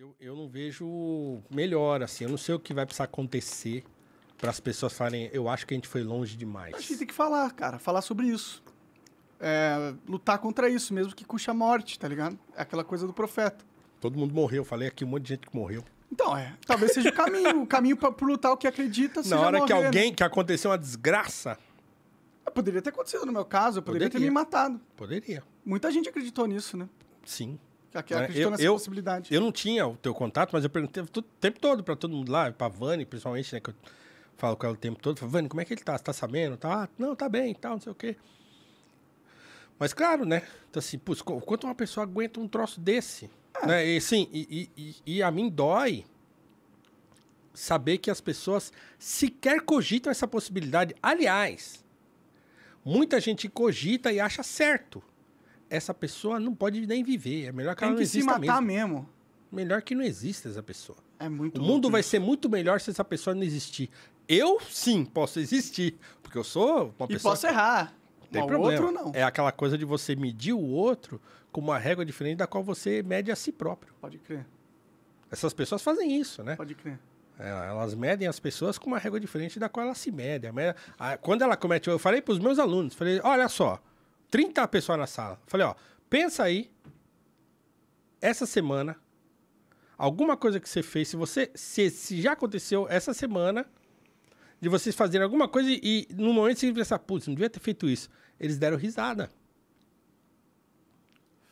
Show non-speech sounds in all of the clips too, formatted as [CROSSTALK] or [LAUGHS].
Eu, eu não vejo melhor, assim. Eu não sei o que vai precisar acontecer para as pessoas falarem, eu acho que a gente foi longe demais. A gente tem que falar, cara, falar sobre isso. É, lutar contra isso, mesmo que custe a morte, tá ligado? É aquela coisa do profeta. Todo mundo morreu, falei aqui um monte de gente que morreu. Então, é. Talvez seja o caminho. o caminho para lutar o que acredita. Na hora morrer, que né? alguém, né? que aconteceu uma desgraça. Eu poderia ter acontecido no meu caso, eu poderia, poderia, ter me matado. Poderia. Muita gente acreditou nisso, né? Sim. Né? Acreditou eu, nessa eu, possibilidade. Eu não tinha o teu contato, mas eu perguntei o tempo todo para todo mundo lá, para Vani, principalmente, né? Que eu falo com ela o tempo todo. Falo, Vani, como é que ele tá? Você tá sabendo? Tá, ah, não, tá bem e tal, não sei o quê. Mas claro, né? Então, assim, putz, quanto uma pessoa aguenta um troço desse? É. Né? E, sim, e, e, e, a mim dói saber que as pessoas sequer cogitam essa possibilidade. Aliás, muita gente cogita e acha certo essa pessoa não pode nem viver. É melhor que Tem ela não que se exista matar mesmo. mesmo. Melhor que não exista essa pessoa. É muito o mundo isso. vai ser muito melhor se essa pessoa não existir. Eu sim posso existir, porque eu sou uma pessoa. E posso que... errar. Tem Mas problema. outro não. É aquela coisa de você medir o outro com uma régua diferente da qual você mede a si próprio. Pode crer. Essas pessoas fazem isso, né? Pode crer. É, elas medem as pessoas com uma régua diferente da qual ela se mede Quando ela comete. Eu falei para os meus alunos, falei: olha só, 30 pessoas na sala. Falei, ó, pensa aí, essa semana, alguma coisa que você fez, se você. Se, se já aconteceu essa semana, de vocês fazerem alguma coisa e, e no momento você pensar, putz, não devia ter feito isso. Eles deram risada.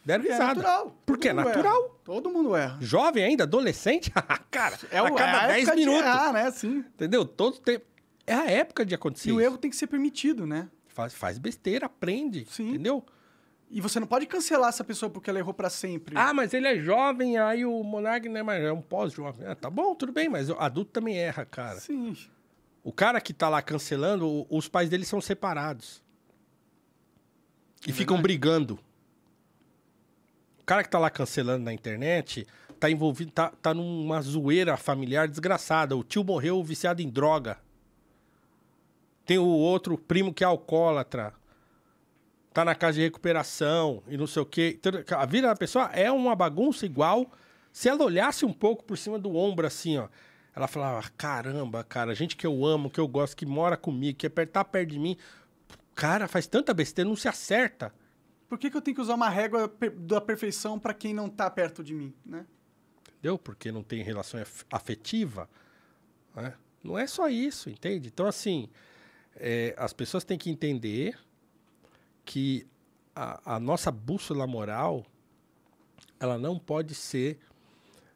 Deram é risada. Natural. Porque é natural. Erra. Todo mundo erra. Jovem ainda, adolescente, [LAUGHS] ah, cara, é o, é a cada é minutos. De errar, né? Sim. Entendeu? Todo tempo. É a época de acontecer. E isso. o erro tem que ser permitido, né? Faz, faz besteira, aprende, Sim. entendeu? E você não pode cancelar essa pessoa porque ela errou para sempre. Ah, mas ele é jovem, aí o Monark não é mais, é um pós-jovem. Ah, tá bom, tudo bem, mas o adulto também erra, cara. Sim. O cara que tá lá cancelando, os pais dele são separados. e é ficam brigando. O cara que tá lá cancelando na internet, tá envolvido, tá, tá numa zoeira familiar desgraçada. O tio morreu viciado em droga. Tem o outro primo que é alcoólatra. Tá na casa de recuperação e não sei o quê. Então, a vida da pessoa é uma bagunça igual. Se ela olhasse um pouco por cima do ombro, assim, ó. Ela falava: caramba, cara, gente que eu amo, que eu gosto, que mora comigo, que é tá perto de mim. Cara, faz tanta besteira, não se acerta. Por que, que eu tenho que usar uma régua da perfeição para quem não tá perto de mim, né? Entendeu? Porque não tem relação afetiva. Né? Não é só isso, entende? Então, assim, é, as pessoas têm que entender que a, a nossa bússola moral ela não pode ser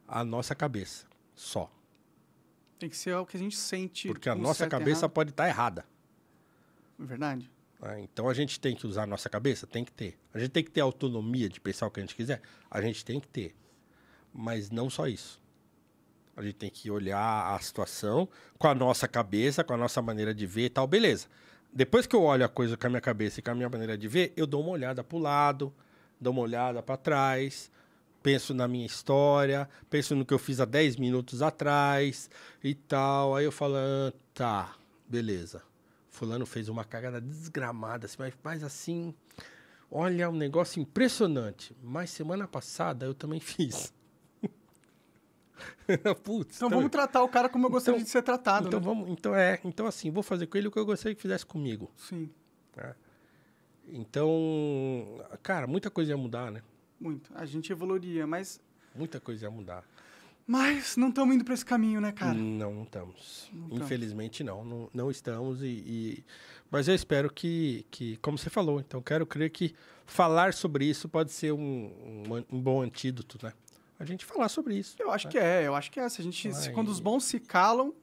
a nossa cabeça só. Tem que ser o que a gente sente. Porque a nossa cabeça errado. pode estar tá errada. Verdade. É, então a gente tem que usar a nossa cabeça? Tem que ter. A gente tem que ter autonomia de pensar o que a gente quiser? A gente tem que ter. Mas não só isso. A gente tem que olhar a situação com a nossa cabeça, com a nossa maneira de ver e tal, beleza. Depois que eu olho a coisa com a minha cabeça e com a minha maneira de ver, eu dou uma olhada para o lado, dou uma olhada para trás, penso na minha história, penso no que eu fiz há 10 minutos atrás e tal. Aí eu falo, ah, tá, beleza. Fulano fez uma cagada desgramada, assim, mas, mas assim, olha, um negócio impressionante. Mas semana passada eu também [LAUGHS] fiz. [LAUGHS] Putz, então, então, vamos tratar o cara como eu gostaria então, de ser tratado. Então né? vamos, então é, então assim, vou fazer com ele o que eu gostaria que fizesse comigo. Sim. Tá? Então, cara, muita coisa ia mudar, né? Muito. A gente evoluiria, mas muita coisa ia mudar. Mas não estamos indo para esse caminho, né, cara? Não, não estamos. Infelizmente não, não, não estamos e, e, mas eu espero que, que, como você falou, então quero crer que falar sobre isso pode ser um, um, um bom antídoto, né? a gente falar sobre isso. Eu acho né? que é, eu acho que é. Se a gente, se, quando os bons se calam,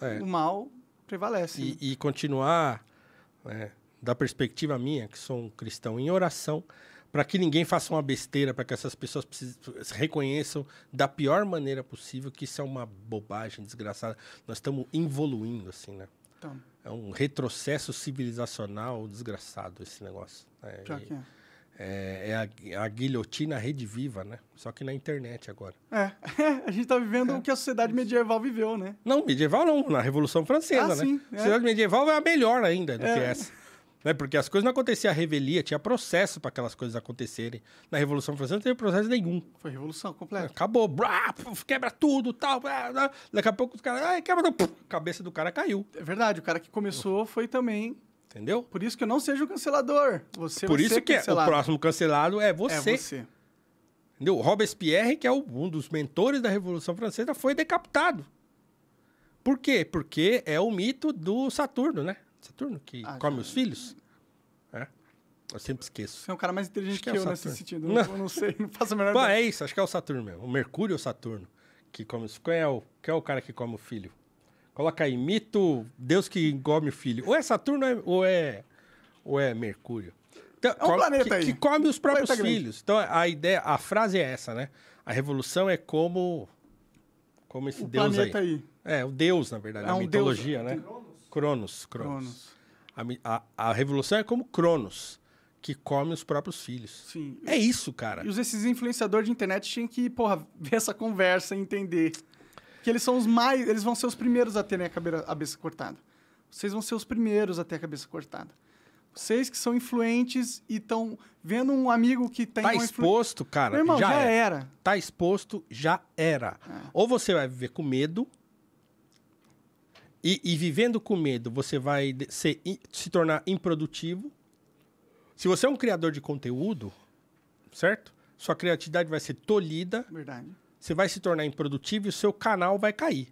é. o mal prevalece. E, né? e continuar, né, da perspectiva minha, que sou um cristão em oração, para que ninguém faça uma besteira, para que essas pessoas reconheçam da pior maneira possível que isso é uma bobagem desgraçada. Nós estamos evoluindo, assim, né? Então. É um retrocesso civilizacional desgraçado esse negócio. Já né? e, é. É, é a, é a, guilhotina rede viva, né? Só que na internet agora. É, [LAUGHS] a gente tá vivendo é. o que a sociedade é. medieval viveu, né? Não, medieval não, na Revolução Francesa, ah, né? Sim, é. A sociedade medieval é a melhor ainda do que é. essa. Né? Porque as coisas não aconteciam à revelia, tinha processo para aquelas coisas acontecerem. Na Revolução Francesa não teve processo nenhum. Foi revolução completa. Acabou, brá, quebra tudo, tal. Brá, brá. Daqui a pouco os caras, ai, quebra, puf, a cabeça do cara caiu. É verdade, o cara que começou foi também entendeu? Por isso que eu não seja o cancelador. Você Por isso que é, o próximo cancelado é você. É você. Entendeu? Robespierre, que é um dos mentores da Revolução Francesa, foi decapitado. Por quê? Porque é o mito do Saturno, né? Saturno que ah, come já... os filhos. É. Eu sempre esqueço. Você é um cara mais inteligente que, que é eu nesse sentido. [LAUGHS] Não, não. não sei, não faço a menor ideia. É isso, acho que é o Saturno mesmo. O Mercúrio ou é o Saturno que come os... Quem é o, quem é o cara que come o filho? Coloca aí, mito, Deus que engome o filho. Ou é Saturno ou é, ou é, é Mercúrio. Então, é um planeta que, aí. Que come os próprios planeta filhos. Grande. Então a ideia, a frase é essa, né? A revolução é como como esse o Deus planeta aí. É, o Deus, na verdade, é a um mitologia, deus. Né? né? Cronos, Cronos. A, a, a revolução é como Cronos que come os próprios filhos. Sim. É isso, cara. E os, esses influenciadores de internet tinham que, porra, [LAUGHS] ver essa conversa e entender. Que eles são os mais. Eles vão ser os primeiros a terem a cabeça cortada. Vocês vão ser os primeiros a ter a cabeça cortada. Vocês que são influentes e estão vendo um amigo que tem. Tá influ... exposto, cara. Meu irmão, já, já é. era. está Tá exposto, já era. É. Ou você vai viver com medo. E, e vivendo com medo, você vai ser, se tornar improdutivo. Se você é um criador de conteúdo, certo? Sua criatividade vai ser tolhida. Verdade você vai se tornar improdutivo e o seu canal vai cair.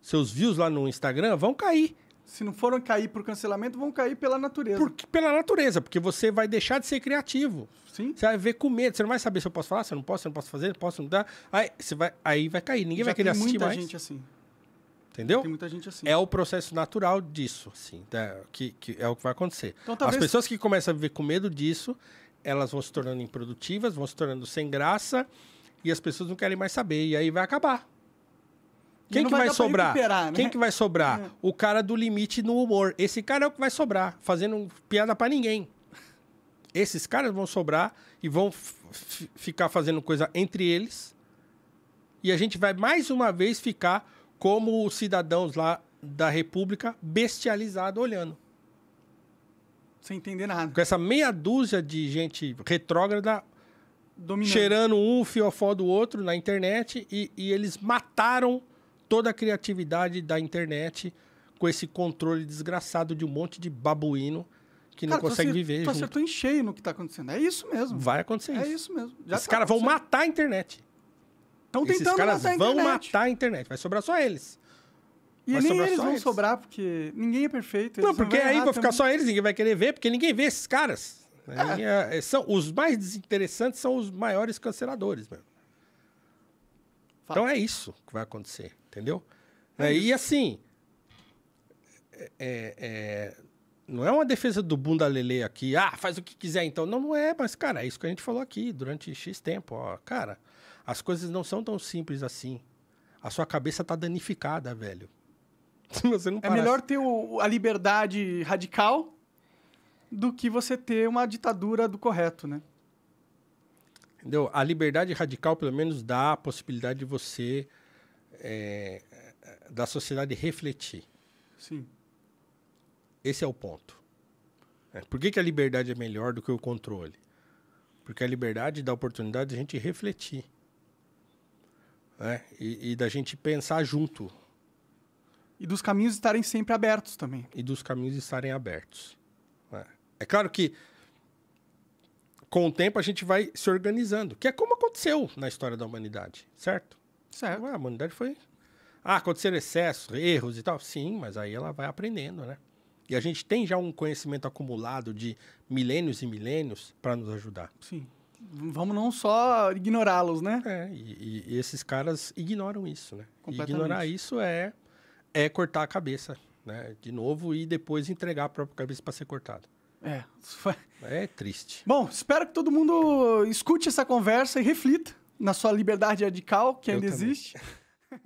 Seus views lá no Instagram vão cair. Se não foram cair por cancelamento, vão cair pela natureza. Porque, pela natureza, porque você vai deixar de ser criativo. Sim. Você vai ver com medo, você não vai saber se eu posso falar, se eu não posso, se eu não posso fazer, se eu posso não dar. Aí, você vai, aí vai cair, ninguém Já vai querer assistir mais. mais. muita gente assim. Entendeu? Tem muita gente assim. É o processo natural disso, assim, tá? que, que é o que vai acontecer. Então, talvez... As pessoas que começam a viver com medo disso, elas vão se tornando improdutivas, vão se tornando sem graça e as pessoas não querem mais saber. E aí vai acabar. Quem que vai, vai sobrar? Né? Quem que vai sobrar? É. O cara do limite no humor. Esse cara é o que vai sobrar, fazendo piada para ninguém. Esses caras vão sobrar e vão ficar fazendo coisa entre eles. E a gente vai mais uma vez ficar como os cidadãos lá da República bestializado olhando. Sem entender nada. Com essa meia dúzia de gente retrógrada Dominando. cheirando um fiofó do outro na internet e, e, eles mataram toda a criatividade da internet com esse controle desgraçado de um monte de babuíno que Cara, não consegue viver. Tu junto. acertou em cheio no que está acontecendo. É isso mesmo. Vai acontecer isso. É isso mesmo. Os Esses tá caras vão matar a internet. Estão tentando Esses caras matar vão internet. matar a internet. Vai sobrar só eles. E vai nem eles vão eles. sobrar, porque ninguém é perfeito. Não, porque aí vai ficar também. só eles, ninguém vai querer ver, porque ninguém vê esses caras. É, é, são, os mais desinteressantes são os maiores canceladores, mesmo. Fala. Então é isso que vai acontecer, entendeu? É e assim, é, é, é, não é uma defesa do bunda lele aqui, ah, faz o que quiser então. Não, não é, mas cara, é isso que a gente falou aqui durante X tempo. Ó. Cara, as coisas não são tão simples assim. A sua cabeça tá danificada, velho. [LAUGHS] Você não é melhor ter o, a liberdade radical do que você ter uma ditadura do correto, né? Entendeu? A liberdade radical, pelo menos, dá a possibilidade de você, é, da sociedade, refletir. Sim. Esse é o ponto. É, por que, que a liberdade é melhor do que o controle? Porque a liberdade dá a oportunidade de a gente refletir. Né? E, e da gente pensar junto. E dos caminhos estarem sempre abertos também. E dos caminhos estarem abertos. É claro que com o tempo a gente vai se organizando, que é como aconteceu na história da humanidade, certo? Certo. a humanidade foi. Ah, aconteceram excessos, erros e tal. Sim, mas aí ela vai aprendendo, né? E a gente tem já um conhecimento acumulado de milênios e milênios para nos ajudar. Sim. Vamos não só ignorá-los, né? É, e, e, esses caras ignoram isso, né? Ignorar isso é, é cortar a cabeça, né? De novo e depois entregar a própria cabeça para ser cortado. É. É triste. Bom, espero que todo mundo escute essa conversa e reflita na sua liberdade radical, que ainda existe. [LAUGHS]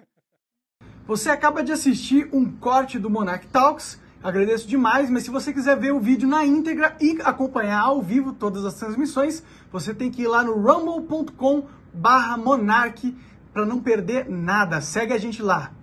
Você acaba de assistir um corte do Monarch Talks. Agradeço demais, mas se você quiser ver o vídeo na íntegra e acompanhar ao vivo todas as transmissões, você tem que ir lá no rumble.com barra Monark para não perder nada. Segue a gente lá.